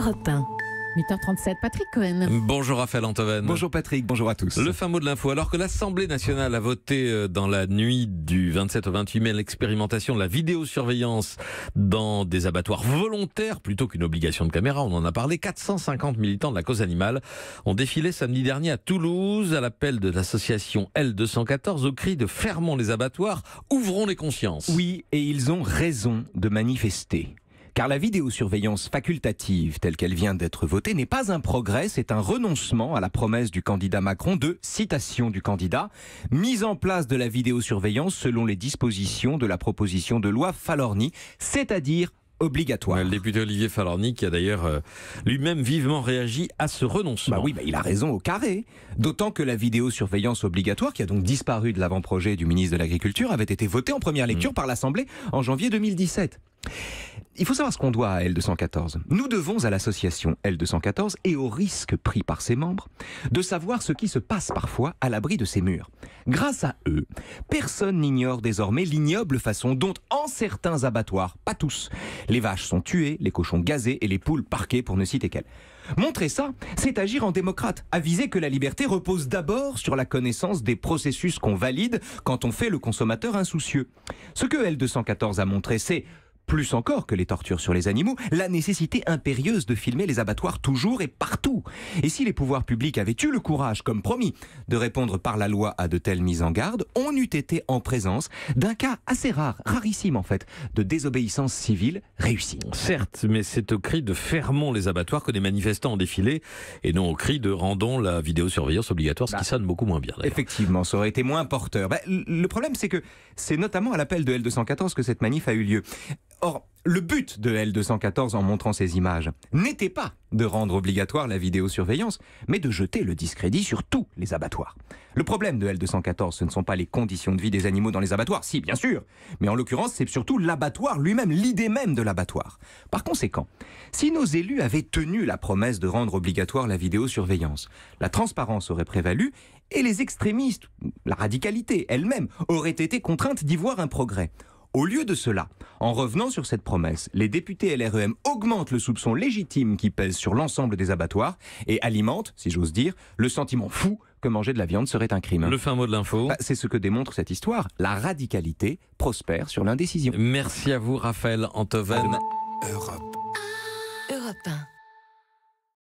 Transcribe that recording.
8h37, Patrick Cohen. Bonjour Raphaël Antoven. Bonjour Patrick, bonjour à tous. Le fin mot de l'info. Alors que l'Assemblée nationale a voté euh, dans la nuit du 27 au 28 mai l'expérimentation de la vidéosurveillance dans des abattoirs volontaires plutôt qu'une obligation de caméra, on en a parlé, 450 militants de la cause animale ont défilé samedi dernier à Toulouse à l'appel de l'association L214 au cri de Fermons les abattoirs, ouvrons les consciences. Oui, et ils ont raison de manifester. Car la vidéosurveillance facultative telle qu'elle vient d'être votée n'est pas un progrès, c'est un renoncement à la promesse du candidat Macron de citation du candidat, mise en place de la vidéosurveillance selon les dispositions de la proposition de loi Falorni, c'est-à-dire obligatoire. Le député Olivier Falorni qui a d'ailleurs euh, lui-même vivement réagi à ce renoncement. Bah oui, bah il a raison au carré. D'autant que la vidéosurveillance obligatoire, qui a donc disparu de l'avant-projet du ministre de l'Agriculture, avait été votée en première lecture mm. par l'Assemblée en janvier 2017 il faut savoir ce qu'on doit à L214. Nous devons à l'association L214 et au risque pris par ses membres de savoir ce qui se passe parfois à l'abri de ses murs. Grâce à eux, personne n'ignore désormais l'ignoble façon dont, en certains abattoirs, pas tous, les vaches sont tuées, les cochons gazés et les poules parquées pour ne citer qu'elles. Montrer ça, c'est agir en démocrate, aviser que la liberté repose d'abord sur la connaissance des processus qu'on valide quand on fait le consommateur insoucieux. Ce que L214 a montré, c'est plus encore que les tortures sur les animaux, la nécessité impérieuse de filmer les abattoirs toujours et partout. Et si les pouvoirs publics avaient eu le courage, comme promis, de répondre par la loi à de telles mises en garde, on eût été en présence d'un cas assez rare, rarissime en fait, de désobéissance civile réussie. Certes, mais c'est au cri de fermons les abattoirs que des manifestants ont défilé, et non au cri de rendons la vidéosurveillance obligatoire, ce qui bah, sonne beaucoup moins bien. Effectivement, ça aurait été moins porteur. Bah, le problème, c'est que c'est notamment à l'appel de L214 que cette manif a eu lieu. Or, le but de L214 en montrant ces images n'était pas de rendre obligatoire la vidéosurveillance, mais de jeter le discrédit sur tous les abattoirs. Le problème de L214, ce ne sont pas les conditions de vie des animaux dans les abattoirs, si bien sûr, mais en l'occurrence c'est surtout l'abattoir lui-même, l'idée même de l'abattoir. Par conséquent, si nos élus avaient tenu la promesse de rendre obligatoire la vidéosurveillance, la transparence aurait prévalu et les extrémistes, la radicalité elle-même, auraient été contraintes d'y voir un progrès. Au lieu de cela, en revenant sur cette promesse, les députés LREM augmentent le soupçon légitime qui pèse sur l'ensemble des abattoirs et alimentent, si j'ose dire, le sentiment fou que manger de la viande serait un crime. Le fin mot de l'info. Bah, c'est ce que démontre cette histoire. La radicalité prospère sur l'indécision. Merci à vous, Raphaël Antoven. Europe. Europe